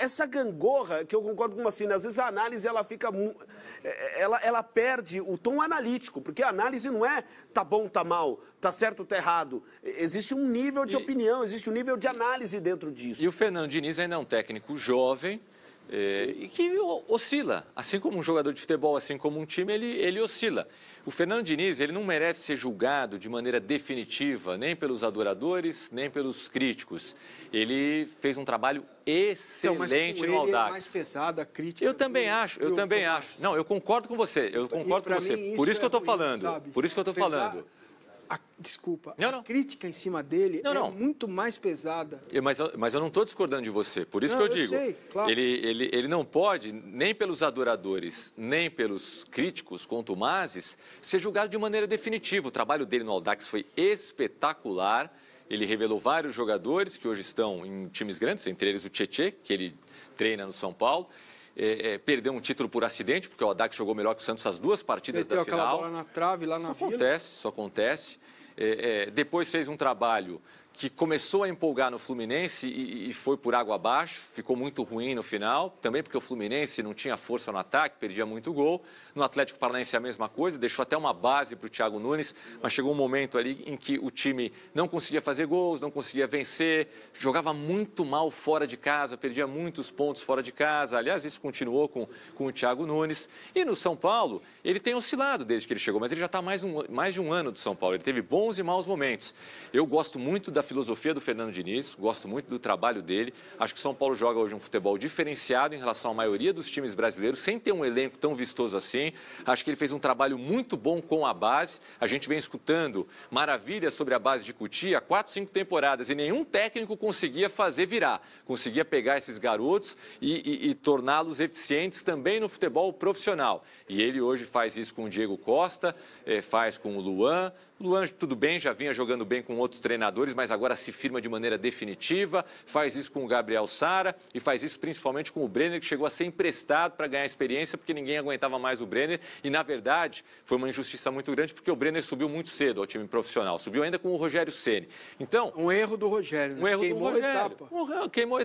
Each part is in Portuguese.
essa gangorra, que eu concordo com você, né? às vezes a análise ela fica. É, é, ela, ela perde o tom analítico, porque a análise não é tá bom, tá mal, tá certo, tá errado. Existe um nível de e, opinião, existe um nível de análise dentro disso. E o Fernando Diniz ainda é um técnico jovem, é, e que oscila, assim como um jogador de futebol, assim como um time, ele, ele oscila. O Fernando Diniz, ele não merece ser julgado de maneira definitiva, nem pelos adoradores, nem pelos críticos. Ele fez um trabalho então, excelente então, no Audax. É mais pesada a crítica. Eu também acho, eu, também acho. Não, eu concordo com você, eu concordo com você. É por isso que eu estou falando, por isso que eu estou falando a, desculpa, não, a crítica em cima dele não, é muito mais pesada. Eu, mas, eu, mas eu não estou discordando de você, por isso que eu, eu digo. Sei, claro. ele, ele, ele não pode, nem pelos adoradores, nem pelos críticos contumazes, ser julgado de maneira definitiva. O trabalho dele no Aldax foi espetacular. Ele revelou vários jogadores que hoje estão em times grandes, entre eles o Tietê, que ele treina no São Paulo é, é, perdeu um título por acidente, porque o Haddad jogou melhor que o Santos as duas partidas da final. bola na trave lá na na Isso acontece, isso acontece. É, é, depois fez um trabalho que começou a empolgar no Fluminense e, e, foi por água abaixo, ficou muito ruim no final, também porque o Fluminense não tinha força no ataque, perdia muito gol. No Atlético Paranaense é a mesma coisa, deixou até uma base para o Thiago Nunes, mas chegou um momento ali em que o time não conseguia fazer gols, não conseguia vencer, jogava muito mal fora de casa, perdia muitos pontos fora de casa. Aliás, isso continuou com, com o Thiago Nunes. E no São Paulo, ele tem oscilado desde que ele chegou, mas ele já está mais, um, mais de um ano do São Paulo. Ele teve bons e maus momentos. Eu gosto muito da da filosofia do Fernando Diniz, gosto muito do trabalho dele. Acho que o São Paulo joga hoje um futebol diferenciado em relação à maioria dos times brasileiros, sem ter um elenco tão vistoso assim. Acho que ele fez um trabalho muito bom com a base. A gente vem escutando maravilhas sobre a base de Cutia há quatro, cinco temporadas e nenhum técnico conseguia fazer virar, conseguia pegar esses garotos e, e, e torná-los eficientes também no futebol profissional. E ele hoje faz isso com o Diego Costa, eh, faz com o Luan, Luan, tudo bem, já vinha jogando bem com outros treinadores, mas agora se firma de maneira definitiva, faz isso com o Gabriel Sara e faz isso principalmente com o Brenner, que chegou a ser emprestado para ganhar experiência, porque ninguém aguentava mais o Brenner. E, na verdade, foi uma injustiça muito grande, porque o Brenner subiu muito cedo ao time profissional. Subiu ainda com o Rogério Ceni. Então... Um erro do Rogério, né? Um erro queimou do Rogério. etapa. queimou,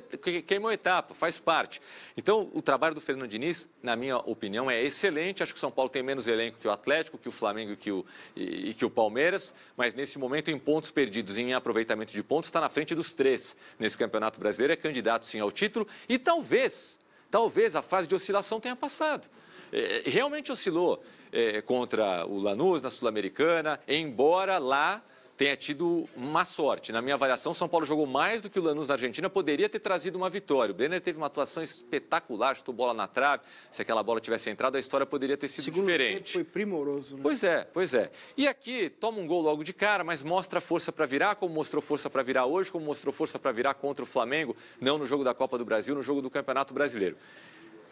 queimou etapa, faz parte. Então, o trabalho do Fernando Diniz, na minha opinião, é excelente. Acho que o São Paulo tem menos elenco que o Atlético, que o Flamengo que o, e, e que o Palmeiras Palmeiras, mas nesse momento, em pontos perdidos e em aproveitamento de pontos, está na frente dos três. Nesse Campeonato Brasileiro, é candidato sim ao título e talvez, talvez a fase de oscilação tenha passado. É, realmente oscilou é, contra o Lanús na Sul-Americana, embora lá tenha tido má sorte. Na minha avaliação, São Paulo jogou mais do que o Lanús na Argentina, poderia ter trazido uma vitória. O Brenner teve uma atuação espetacular, chutou bola na trave. Se aquela bola tivesse entrado, a história poderia ter sido Segundo diferente. Tempo foi primoroso, né? Pois é, pois é. E aqui toma um gol logo de cara, mas mostra força para virar, como mostrou força para virar hoje, como mostrou força para virar contra o Flamengo, não no jogo da Copa do Brasil, no jogo do Campeonato Brasileiro.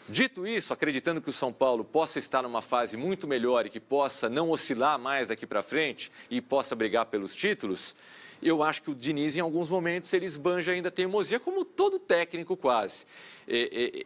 Dito isso, acreditando que o São Paulo possa estar numa fase muito melhor e que possa não oscilar mais daqui para frente e possa brigar pelos títulos, eu acho que o Diniz, em alguns momentos, ele esbanja ainda a teimosia, como todo técnico quase.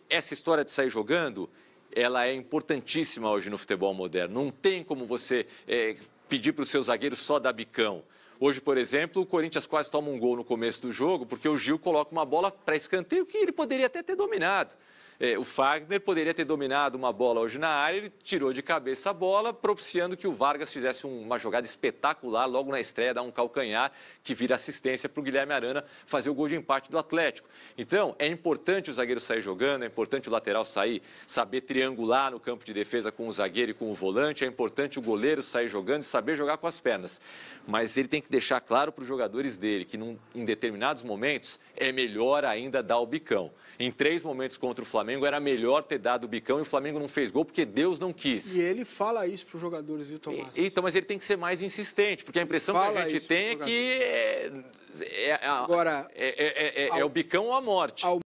essa história de sair jogando, ela é importantíssima hoje no futebol moderno. Não tem como você é, pedir para o seu zagueiro só dar bicão. Hoje, por exemplo, o Corinthians quase toma um gol no começo do jogo, porque o Gil coloca uma bola para escanteio que ele poderia até ter dominado. É, o Fagner poderia ter dominado uma bola hoje na área, ele tirou de cabeça a bola, propiciando que o Vargas fizesse uma jogada espetacular logo na estreia, dar um calcanhar que vira assistência para o Guilherme Arana fazer o gol de empate do Atlético. Então, é importante o zagueiro sair jogando, é importante o lateral sair, saber triangular no campo de defesa com o zagueiro e com o volante, é importante o goleiro sair jogando e saber jogar com as pernas. Mas ele tem que deixar claro para os jogadores dele que num, em determinados momentos é melhor ainda dar o bicão. Em três momentos contra o Flamengo, Flamengo era melhor ter dado o bicão e o Flamengo não fez gol porque Deus não quis. E ele fala isso para os jogadores, viu, Tomás? E, então, mas ele tem que ser mais insistente, porque a impressão que a gente tem é que é, é, é, é, Agora, é, é, é, é ao, é o bicão ou a morte. Ao...